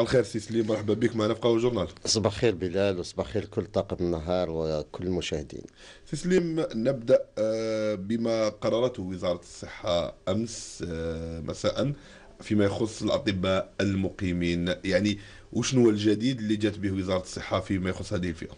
الخير سي سليم مرحبا بك معنا في قهوه جورنال صباح الخير بلال وصباح الخير كل طاقم النهار وكل المشاهدين سي سليم نبدا آه، بما قررته وزاره الصحه امس آه، مساء فيما يخص الاطباء المقيمين يعني وشنو الجديد اللي جات به وزاره الصحه فيما يخص هذه الفئه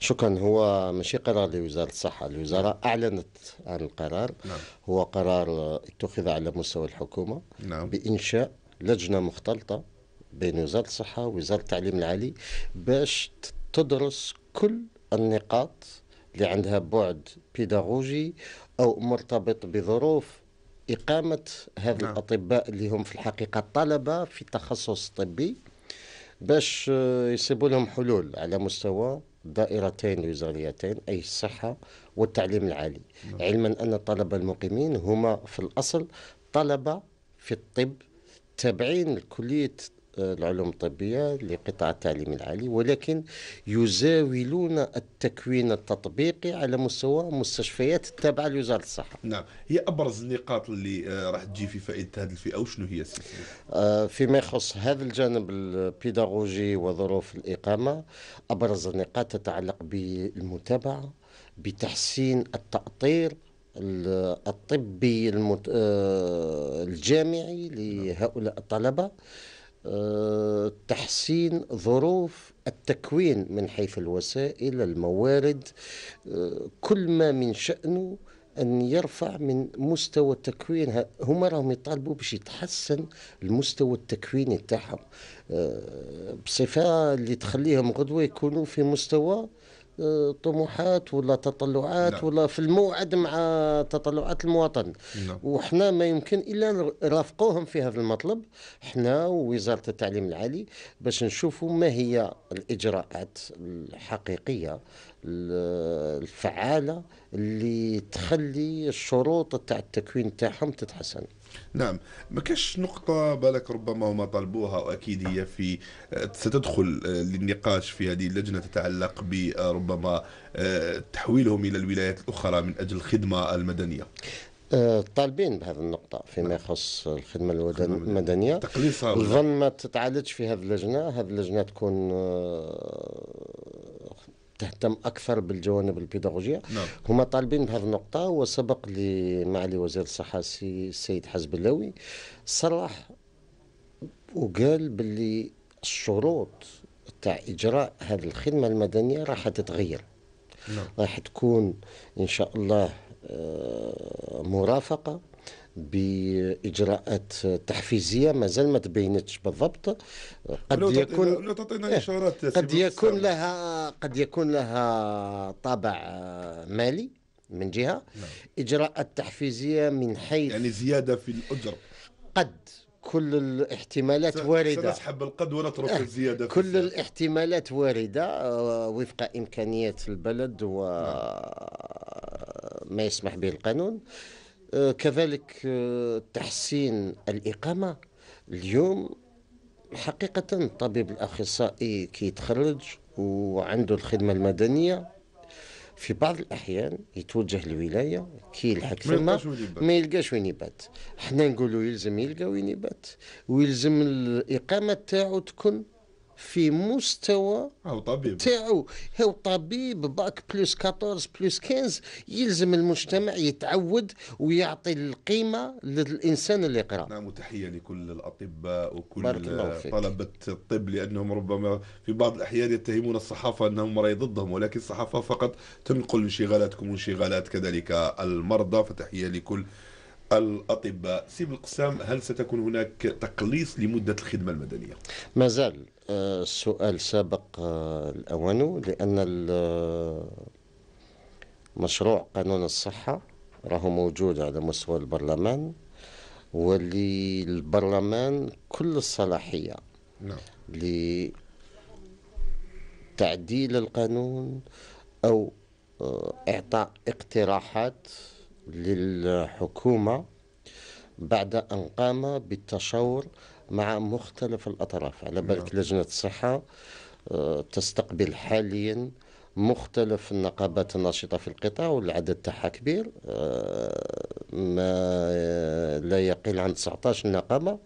شكرا هو ماشي قرار لوزاره الصحه الوزاره اعلنت عن القرار نعم. هو قرار اتخذ على مستوى الحكومه نعم. بانشاء لجنه مختلطه بين وزاره الصحه ووزاره التعليم العالي باش تدرس كل النقاط اللي عندها بعد بيداغوجي او مرتبط بظروف اقامه هذه نعم. الاطباء اللي هم في الحقيقه طلبه في تخصص طبي باش آه، يصيبوا لهم حلول على مستوى دائرتين الوزاريتين أي الصحة والتعليم العالي نعم. علما أن الطلبة المقيمين هما في الأصل طلبة في الطب تابعين لكلية العلوم الطبية لقطاع التعليم العالي ولكن يزاولون التكوين التطبيقي على مستوى مستشفيات التابعة لوزارة الصحة نعم هي أبرز النقاط اللي آه، راح تجي في فائدة هذه الفئة وشنو هي آه فيما يخص هذا الجانب البيداغوجي وظروف الإقامة أبرز النقاط تتعلق بالمتابعة بتحسين التأطير الطبي آه، الجامعي لهؤلاء الطلبة آه، تحسين ظروف التكوين من حيث الوسائل الموارد آه، كل ما من شأنه أن يرفع من مستوى التكوين هما راهم يطالبوا باش يتحسن المستوى التكويني تاعهم آه، بصفة اللي تخليهم غدوة يكونوا في مستوى طموحات ولا تطلعات نعم. ولا في الموعد مع تطلعات المواطن نعم. وحنا ما يمكن الا نرافقوهم في هذا المطلب حنا ووزاره التعليم العالي باش نشوفوا ما هي الاجراءات الحقيقيه الفعاله اللي تخلي الشروط تاع التكوين تاعهم تتحسن نعم ما كاش نقطة بالك ربما هما طلبوها وأكيد هي في آه، ستدخل آه، للنقاش في هذه اللجنة تتعلق بربما آه، تحويلهم إلى الولايات الأخرى من أجل الخدمة المدنية طالبين بهذه النقطة فيما نعم. يخص الخدمة المدنية الظن ما تتعالجش في هذه اللجنة هذه اللجنة تكون تهتم اكثر بالجوانب البيداغوجيه نعم. هما طالبين بهذه النقطه وسبق لمعالي وزير الصحه السيد حزب اللوي صرح وقال باللي الشروط تاع اجراء هذه الخدمه المدنيه راح تتغير نعم. راح تكون ان شاء الله آه، مرافقه باجراءات تحفيزيه مازال ما تبينتش بالضبط قد يكون لو تعطينا إيه، اشارات قد يكون لها قد يكون لها طابع آه، مالي من جهه نعم. اجراءات تحفيزيه من حيث يعني زياده في الاجر قد كل الاحتمالات وارده سنسحب القد ونترك إيه، الزياده كل السنة. الاحتمالات وارده آه، وفق امكانيات البلد وما نعم. يسمح به القانون آه، كذلك آه، تحسين الإقامة اليوم حقيقة الطبيب الأخصائي كي يتخرج وعنده الخدمة المدنية في بعض الأحيان يتوجه للولاية كي يلحق تما ما يلقاش وين يبات حنا نقولوا يلزم يلقى وين يبات ويلزم الإقامة تاعو تكون في مستوى او طبيب تاعو هو طبيب باك بلس 14 بلس 15 يلزم المجتمع يتعود ويعطي القيمه للانسان اللي يقرا نعم وتحيه لكل الاطباء وكل بارك الله فيك. طلبه الطب لانهم ربما في بعض الاحيان يتهمون الصحافه انهم راي ضدهم ولكن الصحافه فقط تنقل انشغالاتكم وانشغالات كذلك المرضى فتحيه لكل الأطباء سيب القسام هل ستكون هناك تقليص لمدة الخدمة المدنية؟ مازال السؤال سابق آه، الأوان لأن آه، مشروع قانون الصحة راه موجود على مستوى البرلمان واللي البرلمان كل الصلاحية نعم. لتعديل القانون أو آه، إعطاء اقتراحات للحكومة بعد أن قام بالتشاور مع مختلف الأطراف على بالك نعم. لجنة الصحة آه، تستقبل حاليا مختلف النقابات الناشطة في القطاع والعدد تاعها كبير آه، ما لا يقل عن 19 نقابة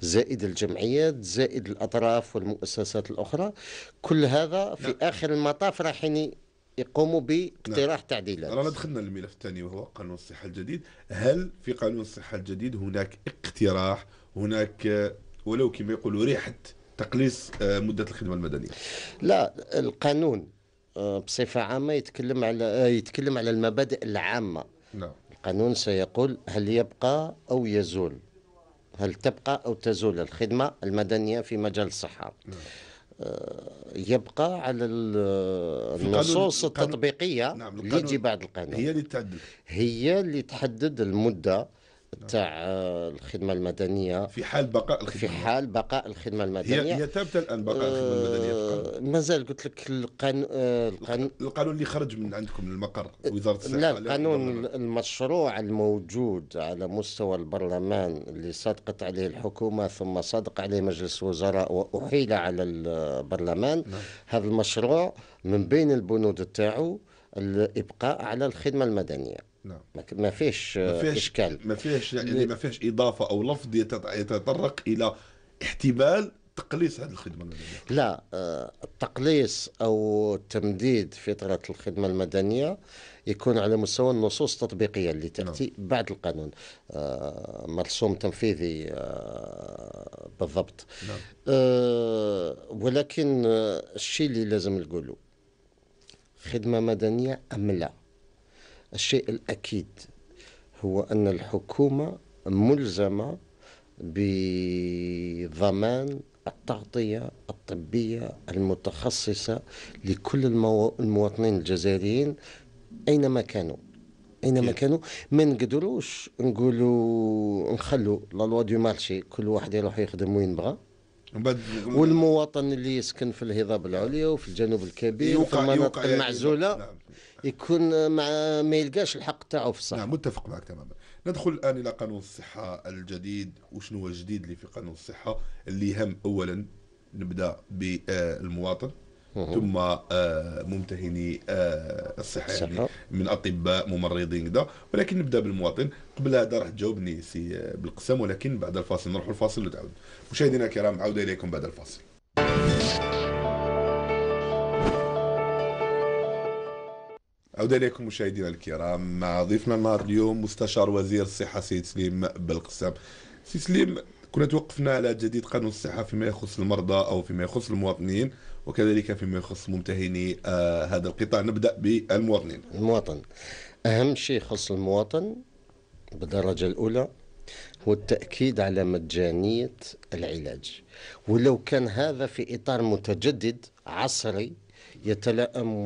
زائد الجمعيات زائد الأطراف والمؤسسات الأخرى كل هذا في نعم. آخر المطاف راح يعني يقوموا باقتراح نعم. تعديلات رانا دخلنا للملف الثاني وهو قانون الصحه الجديد هل في قانون الصحه الجديد هناك اقتراح هناك آه، ولو كما يقولوا ريحه تقليص آه، مده الخدمه المدنيه لا القانون آه، بصفه عامه يتكلم على يتكلم على المبادئ العامه نعم القانون سيقول هل يبقى او يزول هل تبقى او تزول الخدمه المدنيه في مجال الصحه نعم. يبقى على النصوص التطبيقيه نعم اللي تجي بعد القانون هي اللي تحدد هي اللي تحدد المده تاع الخدمه المدنيه في حال بقاء الخدمه في حال بقاء الخدمه المدنيه هي, هي ثابته الان بقاء الخدمه المدنيه آه، مازال قلت لك القانون آه، القانون القانون اللي خرج من عندكم المقر آه، وزاره الصحه لا القانون المشروع الموجود على مستوى البرلمان اللي صدقت عليه الحكومه ثم صدق عليه مجلس الوزراء واحيل على البرلمان نعم. هذا المشروع من بين البنود تاعو الابقاء على الخدمه المدنيه نعم ما فيش ما آه، فيش اشكال ما فيش يعني ما فيش اضافه او لفظ يتطرق الى احتمال تقليص هذه الخدمه المدنيه لا التقليص آه، او تمديد فتره الخدمه المدنيه يكون على مستوى النصوص التطبيقيه اللي نعم. تاتي نعم. بعد القانون آه، مرسوم تنفيذي بالضبط نعم. ولكن الشيء اللي لازم نقوله خدمه مدنيه ام نعم. الشيء الأكيد هو أن الحكومة ملزمة بضمان التغطية الطبية المتخصصة لكل المواطنين الجزائريين أينما كانوا اينما كانوا ما نقدروش نقولوا نخلوا لا لوا دو مارشي كل واحد يروح يخدم وين بغى والمواطن اللي يسكن في الهضاب العليا وفي الجنوب الكبير وفي المناطق المعزوله يكون مع ما يلقاش الحق تاعو في الصحه نعم متفق معك تماما ندخل الان الى قانون الصحه الجديد وشنو هو الجديد اللي في قانون الصحه اللي يهم اولا نبدا بالمواطن ثم آه، ممتهني آه، الصحه يعني من اطباء ممرضين كذا ولكن نبدا بالمواطن قبل هذا راح تجاوبني سي آه، بالقسم ولكن بعد الفاصل نروح الفاصل وتعود مشاهدينا الكرام عوده اليكم بعد الفاصل عودة إليكم مشاهدينا الكرام مع ضيفنا النهار اليوم مستشار وزير الصحة سيد سليم بالقسام سيد سليم كنا توقفنا على جديد قانون الصحة فيما يخص المرضى أو فيما يخص المواطنين وكذلك فيما يخص ممتهني آه هذا القطاع نبدأ بالمواطنين المواطن أهم شيء يخص المواطن بالدرجة الأولى هو التأكيد على مجانية العلاج ولو كان هذا في إطار متجدد عصري يتلائم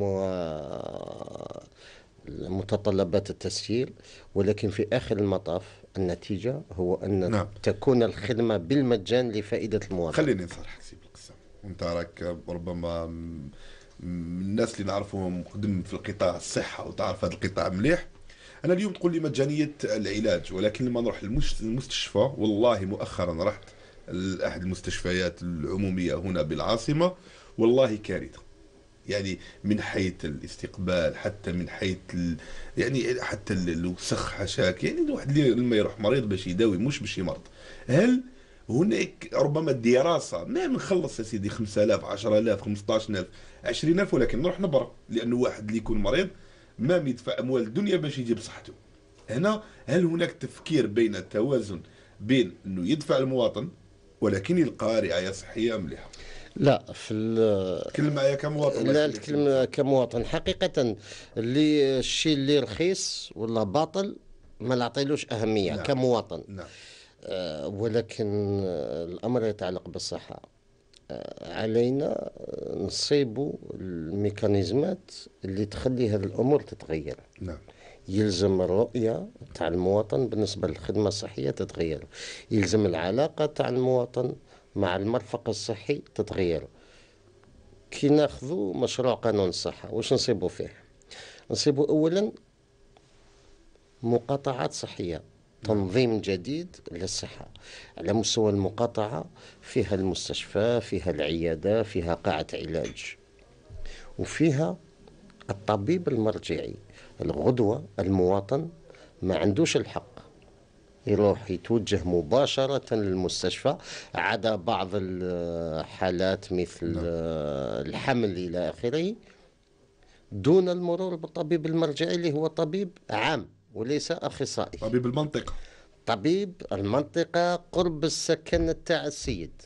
متطلبات التسجيل ولكن في آخر المطاف النتيجة هو أن نعم. تكون الخدمة بالمجان لفائدة المواطن خليني نصرحك سي بالقسم وانت راك ربما من الناس اللي نعرفهم قدم في القطاع الصحة وتعرف هذا القطاع مليح أنا اليوم تقول لي مجانية العلاج ولكن لما نروح المستشفى والله مؤخرا رحت لأحد المستشفيات العمومية هنا بالعاصمة والله كارثة يعني من حيث الاستقبال حتى من حيث ال... يعني حتى الوسخ حشاك يعني الواحد اللي لما يروح مريض باش يداوي مش باش يمرض هل هناك ربما الدراسه ما نخلص يا سيدي 5000 10000 15000 20000 ولكن نروح نبرا لانه واحد اللي يكون مريض ما يدفع اموال الدنيا باش يجيب صحته هنا هل هناك تفكير بين التوازن بين انه يدفع المواطن ولكن يلقى رعايه صحيه مليحه لا في تكلم معايا كمواطن لا تكلم كمواطن حقيقه اللي الشيء اللي رخيص ولا باطل ما نعطيلوش اهميه نعم. كمواطن نعم. آه ولكن آه، الامر يتعلق بالصحه آه علينا آه، نصيبوا الميكانيزمات اللي تخلي هذه الامور تتغير نعم يلزم الرؤية تاع المواطن بالنسبة للخدمة الصحية تتغير يلزم العلاقة تاع المواطن مع المرفق الصحي تتغير كي ناخذوا مشروع قانون الصحة واش نصيبوا فيه نصيبوا أولا مقاطعات صحية تنظيم جديد للصحة على مستوى المقاطعة فيها المستشفى فيها العيادة فيها قاعة علاج وفيها الطبيب المرجعي الغدوة المواطن ما عندوش الحق يروح يتوجه مباشرة للمستشفى عدا بعض الحالات مثل نعم. الحمل إلى آخره دون المرور بالطبيب المرجعي اللي هو طبيب عام وليس أخصائي طبيب المنطقة طبيب المنطقة قرب السكن تاع السيد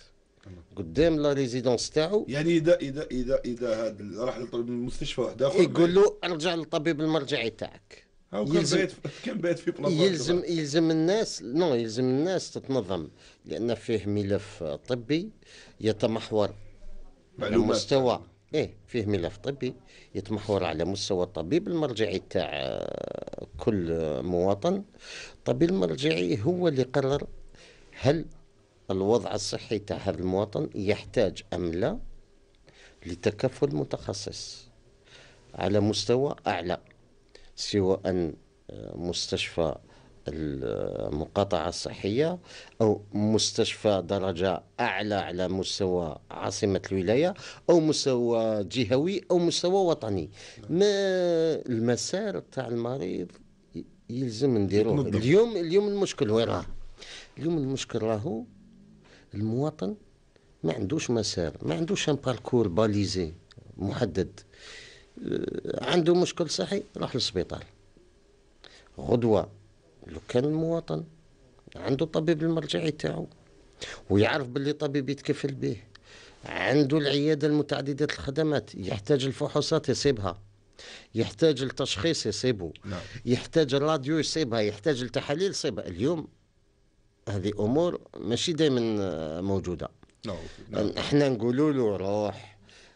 قدام لا ريزيدونس تاعو يعني اذا اذا اذا اذا راح للمستشفى واحد اخر يقول له ارجع للطبيب المرجعي تاعك يلزم كان بيت في بلاصه يلزم يلزم الناس نو يلزم الناس تتنظم لان فيه ملف طبي يتمحور على مستوى ايه فيه ملف طبي يتمحور على مستوى الطبيب المرجعي تاع كل مواطن الطبيب المرجعي هو اللي قرر هل الوضع الصحي تاع هذا المواطن يحتاج ام لا لتكفل متخصص على مستوى اعلى سواء آه، مستشفى المقاطعة الصحية أو مستشفى درجة أعلى على مستوى عاصمة الولاية أو مستوى جهوي أو مستوى وطني نعم. ما المسار تاع المريض يلزم نديروه اليوم اليوم المشكل وين راه نعم. اليوم المشكل راهو المواطن ما عندوش مسار ما عندوش ان باركور باليزي محدد آه، عنده مشكل صحي راح للسبيطار غدوة لو كان المواطن عنده طبيب المرجعي تاعو ويعرف باللي طبيب يتكفل به عنده العيادة المتعددة الخدمات يحتاج الفحوصات يصيبها يحتاج التشخيص يصيبه نعم. يحتاج الراديو يصيبها يحتاج التحاليل يصيبها اليوم هذه امور ماشي دائما آه، موجوده نعم. نعم. احنا نقولوا له روح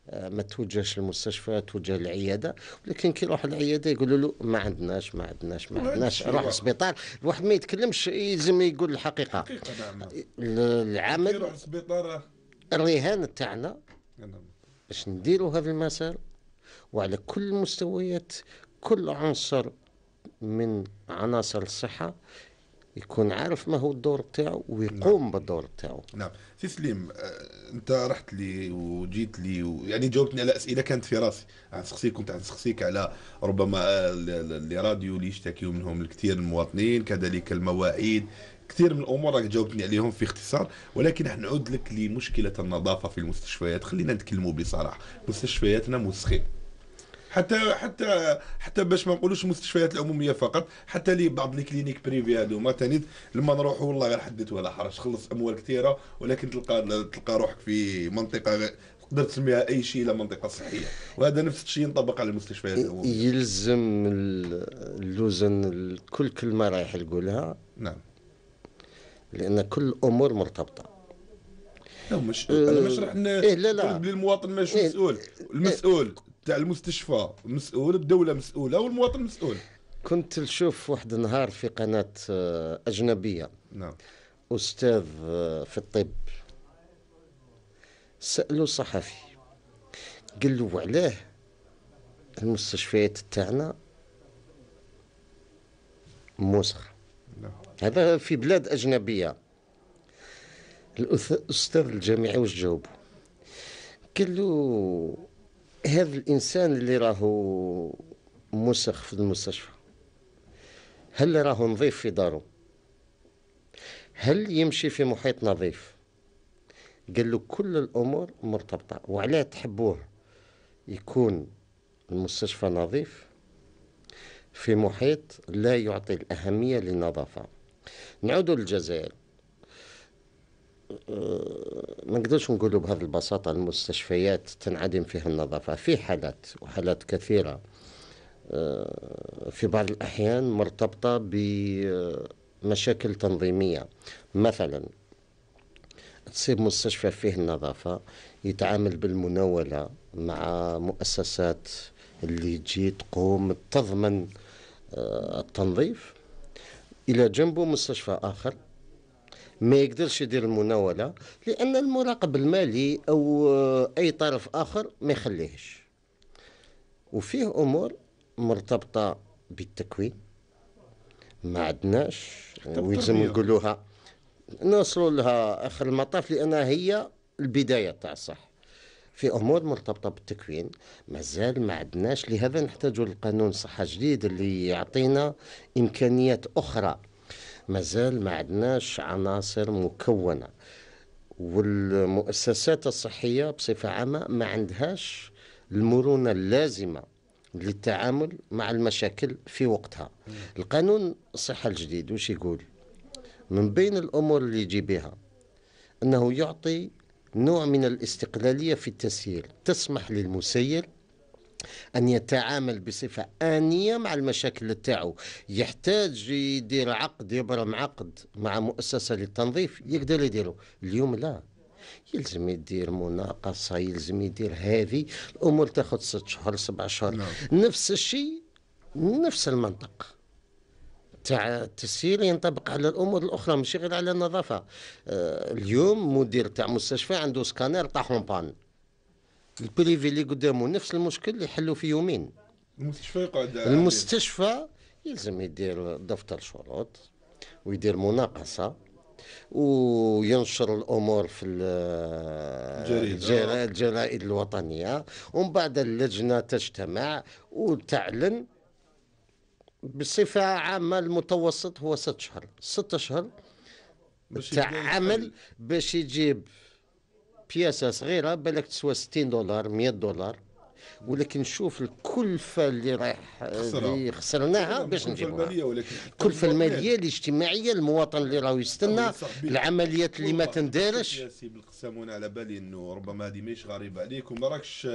آه، ما توجهش للمستشفى توجه للعياده ولكن كي يروح العياده يقولوا له ما عندناش ما عندناش ما عندناش روح السبيطار الواحد ما يتكلمش يلزم يقول الحقيقه نعم، نعم. العمل يروح الرهان تاعنا نعم، باش نديروا هذا المسار وعلى كل المستويات كل عنصر من عناصر الصحه يكون عارف ما هو الدور تاعو ويقوم نعم. بالدور تاعو نعم سي سليم آه، انت رحت لي وجيت لي و... يعني جاوبتني على اسئله كانت في راسي عن سقسيك كنت عن سقسيك على ربما آه، اللي راديو اللي يشتكيوا منهم الكثير من المواطنين كذلك المواعيد كثير من الامور راك جاوبتني عليهم في اختصار ولكن راح نعود لك لمشكله النظافه في المستشفيات خلينا نتكلموا بصراحه مستشفياتنا مسخين حتى حتى حتى باش ما نقولوش المستشفيات العموميه فقط حتى لي بعض لي كلينيك بريفي هذوما ثاني لما نروحوا والله غير حدث ولا حرج خلص اموال كثيره ولكن تلقى تلقى روحك في منطقه تقدر تسميها اي شيء الا منطقه صحيه وهذا نفس الشيء ينطبق على المستشفيات العموميه يلزم اللوزن كل كلمه رايح نقولها نعم لان كل الامور مرتبطه لا مش أه، انا مش شرحنا إيه لا لا. المواطن مش إيه. مسؤول المسؤول إيه. تاع المستشفى مسؤول الدوله مسؤوله والمواطن مسؤول كنت نشوف واحد النهار في قناه آه، اجنبيه نعم استاذ آه، في الطب سالوا صحفي قال له علاه المستشفيات تاعنا موسخه نعم. هذا في بلاد اجنبيه الاستاذ الجامعي واش جاوبه قال له هذا الانسان اللي راهو موسخ في المستشفى هل راهو نظيف في دارو هل يمشي في محيط نظيف قال له كل الامور مرتبطه وعلاه تحبوه يكون المستشفى نظيف في محيط لا يعطي الاهميه للنظافه نعود للجزائر ما نقدرش نقولوا بهذه البساطة المستشفيات تنعدم فيها النظافة في حالات وحالات كثيرة آه، في بعض الأحيان مرتبطة بمشاكل تنظيمية مثلا تصيب مستشفى فيه النظافة يتعامل بالمناولة مع مؤسسات اللي تجي تقوم تضمن آه، التنظيف إلى جنبه مستشفى آخر ما يقدرش يدير المناوله لان المراقب المالي او اي طرف اخر ما يخليهش وفيه امور مرتبطه بالتكوين ما عندناش ويلزم نقولوها نوصلوا لها اخر المطاف لانها هي البدايه تاع الصح في امور مرتبطه بالتكوين مازال ما عندناش لهذا نحتاج القانون صحه جديد اللي يعطينا امكانيات اخرى مازال ما عندناش عناصر مكونه والمؤسسات الصحيه بصفه عامه ما عندهاش المرونه اللازمه للتعامل مع المشاكل في وقتها القانون الصحه الجديد وش يقول من بين الامور اللي يجي بها انه يعطي نوع من الاستقلاليه في التسيير تسمح للمسير أن يتعامل بصفة آنية مع المشاكل تاعو يحتاج يدير عقد يبرم عقد مع مؤسسة للتنظيف يقدر يديره اليوم لا يلزم يدير مناقصة يلزم يدير هذه الأمور تاخذ ست شهور سبع شهور نعم. نفس الشيء نفس المنطق تاع التسيير ينطبق على الامور الاخرى ماشي غير على النظافه آه، اليوم مدير تاع مستشفى عنده سكانير تاع بان البريفي اللي قدامه نفس المشكل اللي حلوا في يومين المستشفى يقعد المستشفى يلزم يدير دفتر شروط ويدير مناقصه وينشر الامور في الجرائد الجرائد الوطنيه ومن بعد اللجنه تجتمع وتعلن بصفه عامه المتوسط هو ست شهر ست شهر تاع عمل باش يجيب بياسه صغيره بالك تسوى 60 دولار 100 دولار ولكن شوف الكلفه اللي رايح اللي خسرناها باش نجيبوها الكلفه الماليه الاجتماعيه المواطن اللي راهو يستنى العمليات اللي ما تندارش يا سي بالقسام على بالي انه ربما هذه ماهيش غريبه عليك ما راكش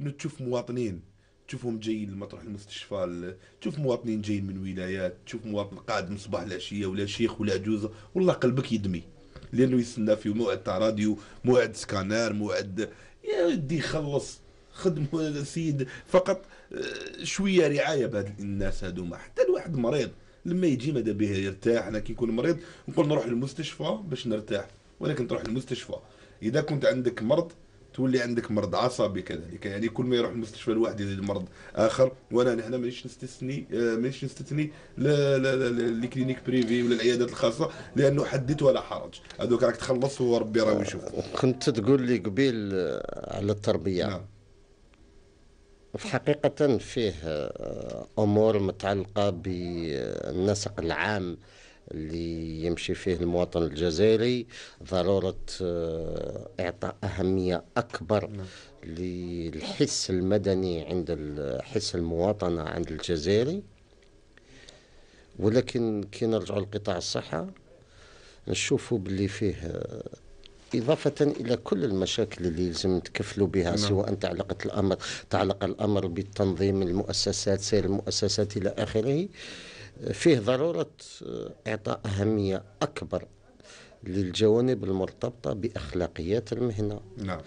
انه تشوف مواطنين تشوفهم جايين لمطرح المستشفى تشوف مواطنين جايين من ولايات تشوف مواطن قاعد من صباح العشيه ولا شيخ ولا عجوزه والله قلبك يدمي لانه يستنى في موعد تاع راديو موعد سكانر موعد يا ودي خلص خدم سيد فقط آه، شويه رعايه بهاد الناس هذوما حتى الواحد مريض لما يجي ماذا به يرتاح انا كي يكون مريض نقول نروح للمستشفى باش نرتاح ولكن تروح للمستشفى اذا كنت عندك مرض تولي عندك مرض عصبي كذلك يعني, يعني كل ما يروح المستشفى الواحد يزيد مرض اخر وانا نحن مانيش نستثني آه، مانيش نستثني لا لا لا لي كلينيك بريفي ولا العيادات الخاصه لانه حدث ولا حرج هذوك راك تخلص وربي راه يشوف كنت تقول لي قبيل آه، على التربيه نعم. في حقيقة فيه آه، أمور متعلقة بالنسق العام اللي يمشي فيه المواطن الجزائري ضرورة آه، إعطاء أهمية أكبر نعم. للحس المدني عند حس المواطنة عند الجزائري ولكن كي نرجعوا لقطاع الصحة نشوفوا باللي فيه آه، إضافة إلى كل المشاكل اللي لازم نتكفلوا بها نعم. سواء تعلقت الأمر تعلق الأمر بالتنظيم المؤسسات سير المؤسسات إلى آخره فيه ضرورة آه، إعطاء أهمية أكبر للجوانب المرتبطة بأخلاقيات المهنة نعم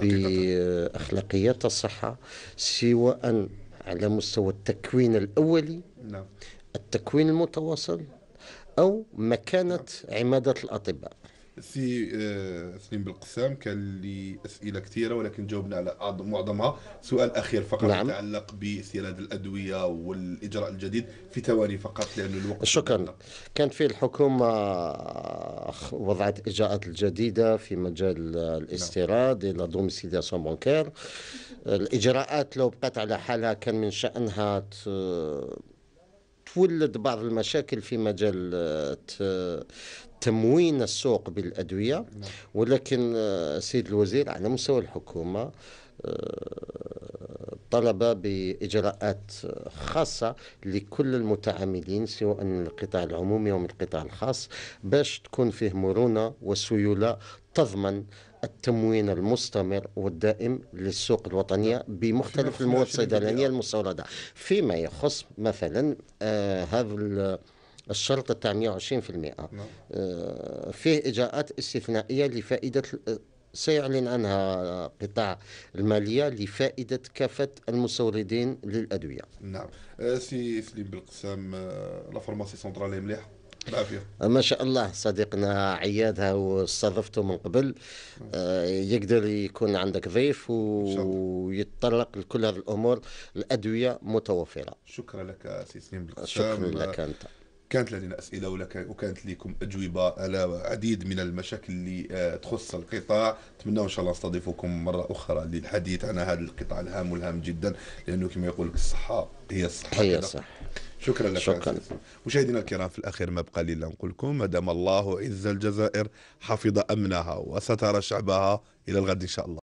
بأخلاقيات آه، الصحة سواء على مستوى التكوين الأولي نعم التكوين المتواصل أو مكانة نعم. عمادة الأطباء سي آه، سليم بالقسام كان لي اسئله كثيره ولكن جاوبنا على معظمها سؤال اخير فقط نعم. يتعلق باستيراد الادويه والاجراء الجديد في ثواني فقط لان الوقت شكرا كان كانت الحكومه آه، وضعت الاجراءات الجديده في مجال آه، الاستيراد نعم. الى دوميسيلياسيون بانكير الاجراءات لو بقات على حالها كان من شانها ت... تولد بعض المشاكل في مجال تموين السوق بالأدوية نعم. ولكن السيد آه، الوزير على مستوى الحكومة آه، طلب بإجراءات خاصة لكل المتعاملين سواء من القطاع العمومي أو من القطاع الخاص باش تكون فيه مرونة وسيولة تضمن التموين المستمر والدائم للسوق الوطنية نعم. بمختلف نعم. المواد الصيدلانية المستوردة فيما يخص مثلا آه هذا الشرط تاع 120% نعم. آه، فيه إجراءات استثنائية لفائدة سيعلن عنها قطاع الماليه لفائده كافه المستوردين للادويه. نعم آه، سي سليم بالقسام آه، لا فارماسي سنترال مليحه ما شاء الله صديقنا عيادها واستضفته من قبل نعم. يقدر يكون عندك ضيف ويتطرق لكل هذه الامور الادويه متوفره. شكرا لك سي سليم بالقسام. شكرا لك انت. كانت لدينا أسئلة وكانت لكم أجوبة على عديد من المشاكل اللي آه، تخص القطاع أتمنى إن شاء الله نستضيفكم مرة أخرى للحديث عن هذا القطاع الهام والهام جدا لأنه كما يقول لك الصحة هي الصحة هي الصحة شكرا لك شكرا مشاهدينا الكرام في الاخير ما بقى لي الا نقول لكم ما دام الله عز الجزائر حفظ امنها وستر شعبها الى الغد ان شاء الله